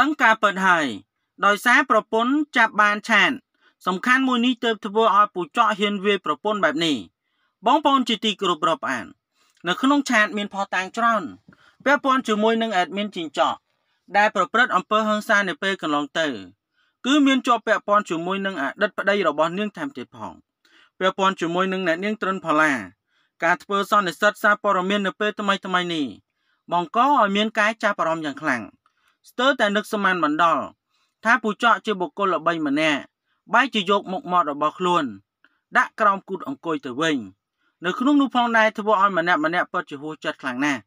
ដឹងការពិតហើយដោយសារប្រពន្ធចាប់បានឆានសំខាន់មួយនេះទើបធ្វើឲ្យពូចកហ៊ានវាយប្រពន្ធបែបនេះបងប្អូនជាទីគោរពរាប់អាន នៅក្នុងឆាតមានផុសតាងច្រើនពាក់ព័ន្ធជាមួយនឹងអេដមីនជីងចក់ដែលប្រព្រឹត្តអំពើហិង្សានៅពេលកន្លងទៅគឺមានជាប់ពាក់ព័ន្ធជាមួយនឹងអតីតប្តី របស់នាងតាមទៀតផងពាក់ព័ន្ធជាមួយនឹងអ្នកនាងត្រិនផល្លាការធ្វើសន្និសិទសារព័ត៌មាននៅពេលថ្មីថ្មីនេះបង្កឲ្យមានការចាប់អារម្មណ៍យ៉ាងខ្លាំងស្ទើរតែនឹកសមានបណ្ដលថាពូចកជាបុគ្គលល្បីម្នាក់បែរជាយកមុខមាត់របស់ខ្លួនដាក់ក្រោមគូតអង្គុយទៅវិញនៅក្នុងនោះផងដែរធ្វើឲ្យម្នាក់ម្នាក់ពិតជាហួសចិត្តខ្លាំងណាស់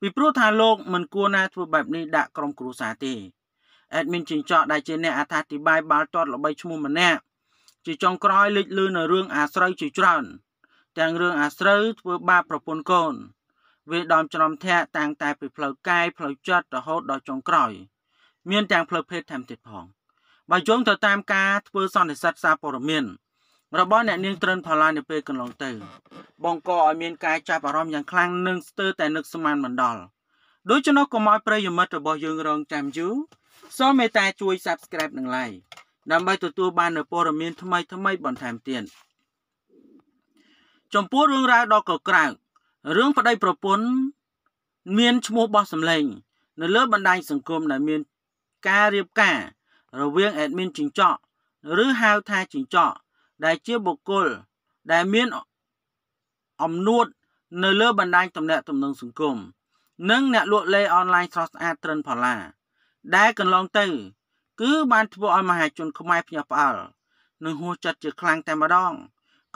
ពីព្រោះថាលោកមិនគួរណាធ្វើបែបនេះដាក់ក្រុមគ្រួសារទេអេដមីនជីងចកដែលជាអ្នកអត្ថាធិប្បាយបាល់ទាត់ល្បីឈ្មោះម្នាក់ជាចុងក្រោយលេចលឺនៅរឿងអាស្រូវជាច្រើនទាំងរឿងអាស្រូវធ្វើបាបប្រពន្ធកូនវាដំច្រំធាក់តាំងតែពីផ្លូវកាយផ្លូវចិត្តរហូតដល់ចុងក្រោយ មានទាំងផ្លូវភេទថែមទៀតផងបើយោងទៅតាមការធ្វើសន្និសីទសារព័ត៌មានរបស់អ្នកនាងត្រិនផល្លានៅពេលកន្លងទៅ បង្កឲ្យមានការចាប់អារម្មណ៍យ៉ាងខ្លាំងនិងស្ទើរតែនឹកស្មានមិនដល់ដូច្នោះកុំឲ្យប្រិយមិត្តរបស់យើងរងចាំយូរសូមមេត្តាជួយ Subscribe និង Like ដើម្បីទទួលបាននូវព័ត៌មានថ្មីៗបន្ថែមទៀតចំពោះរឿងរ៉ាវដ៏កក្រៅករឿងប្តីប្រពន្ធមានឈ្មោះបោះសម្លេងនៅលើបណ្ដាញសង្គមដែលមានការរៀបការ រវាងអេដមីនជីងចក់ឬហៅថាជីងចក់ដែលជាបុគ្គលដែលមានអំនួតនៅលើបណ្ដាញទំនាក់ទំនងសង្គមនិង អ្នកលក់លេអនឡាញស្រស់ស្អាតត្រិនផល្លាដែលកន្លងទៅ គឺបាន ធ្វើឲ្យមហាជន ខ្មែរភ្ញាក់ផ្អើលនិងហួសចិត្តជាខ្លាំងតែម្ដង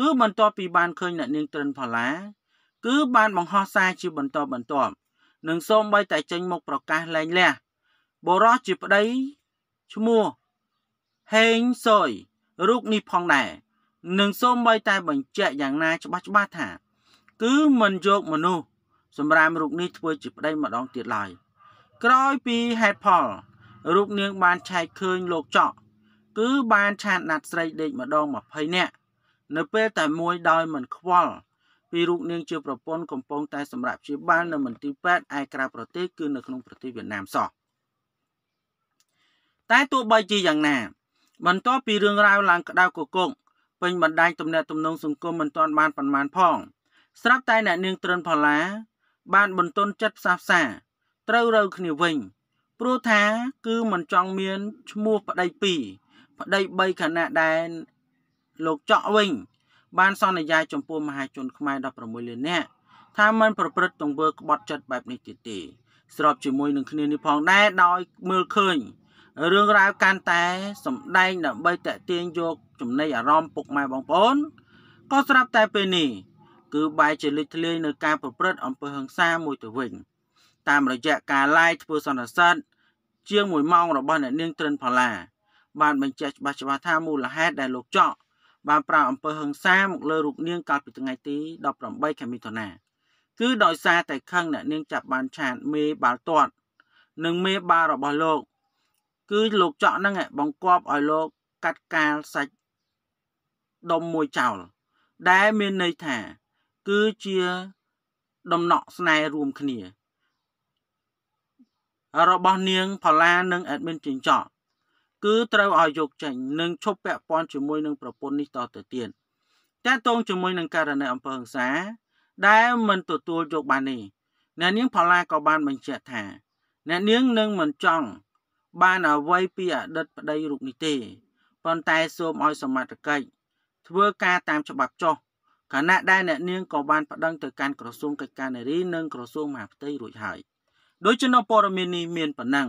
គឺបន្ទាប់ពីបានឃើញអ្នកនាងត្រិនផល្លាគឺបានបង្ហោះសារជាបន្តបន្ទាប់និងសូម្បីតែចេញមុខប្រកាសលែងលះបរោះជាប្តីឈ្មោះហេងសុយរូបនេះផងដែរនិងសូម្បីតែបញ្ជាក់យ៉ាងណាច្បាស់ច្បាស់ថា គឺមិនយកមនុស្សសម្រាប់រូបនេះធ្វើ ជាប្តីម្ដងទៀតឡើយក្រោយពីហេតុផលរូបនាងបានឆែកឃើញលោកចော့គឺបាន ឆានណាត់ស្រីដេកម្ដង20នាក់នៅ ពេល តែមួយដោយមិនខ្វល់ពីរូបនាងជាប្រពន្ធកំពុងតែសម្រាប់ព្យាបាលនៅមន្ទីរពេទ្យឯក្រៅប្រទេសគឺនៅក្នុងប្រទេសវៀតណាមសោះតែទោះបីជាយ៉ាងណា បន្ទាប់ពីរឿងរ៉ាវឡើងក្តៅគគុកពេញបណ្ដាញទំនាក់ទំនង សង្គមមិនទាន់បានប៉ុន្មានផង ស្រាប់តែអ្នកនាងត្រិនផល្លា បានបន្ទន់ចិត្តផ្សះផ្សាត្រូវរើគ្នាវិញព្រោះថាគឺមិនចង់មាន ឈ្មោះប្តី2ប្តី3ខណៈដែលលោកចော့វិញបានសន្យាចំពោះមហាជនខ្មែរ16លាននាក់ថាមិនប្រព្រឹត្តទង្វើក្បត់ចិត្តបែបនេះទៀតទេស្របជាមួយនឹងគ្នានេះផងដែរដោយមើលឃើញរឿងរ៉ាវកាន់តែសម្ដែងដើម្បីតាក់ទាញយកចំណីអារម្មណ៍ពុកម៉ែបងប្អូនក៏ស្រាប់តែពេលនេះ គឺបែរជាលេចធ្លាយនៅការ ប្រព្រឹត្តអំពើហិង្សាមួយទៅវិញតាមរយៈការ live ធ្វើសន្និសីទជាង1ម៉ោងរបស់អ្នកនាងត្រិនផល្លាបានបញ្ជាក់ច្បាស់ច្បាស់ថាមូលហេតុដែលលោកចော့បានប្រើអំពើហិង្សាមកលើរូបនាងកាលពីថ្ងៃទី18ខែមិថុនាគឺដោយសារតែខឹងអ្នកនាងចាប់បានឆាតមេ បាល់ទាត់ និងមេបាល់របស់លោក គឺលោកចောက်ហ្នឹងបង្គាប់ឲ្យលោកកាត់កាលសាច់ដុំមួយចោលដែលមានន័យថា គឺជា ដំណក់ស្នេហ៍រួមគ្នារបស់នាងផល្លានិងអេដមីនចិញ្ចក់គឺត្រូវឲ្យយកចេញនិងឈប់ពាក់ព័ន្ធជាមួយនឹងប្រពន្ធនេះតទៅទៀតតាក់ទងជាមួយនឹងករណីអំពើហិង្សា ដែលមិនទទួលយកបាននេះអ្នកនាងផល្លាក៏បានបញ្ជាក់ថាអ្នកនាងនឹងមិនចង់បានអ្វីពីអតីតប្តីរូបនេះទេប៉ុន្តែសូមឲ្យសមត្ថកិច្ចធ្វើការតាមច្បាប់ចុះគណៈដែលអ្នកនាងក៏បានប្តឹងទៅកាន់ក្រសួងកិច្ចការនារីនិង ក្រសួងមហាផ្ទៃរួចហើយដូចជានៅព័ត៌មាននេះមានប៉ុណ្ណឹង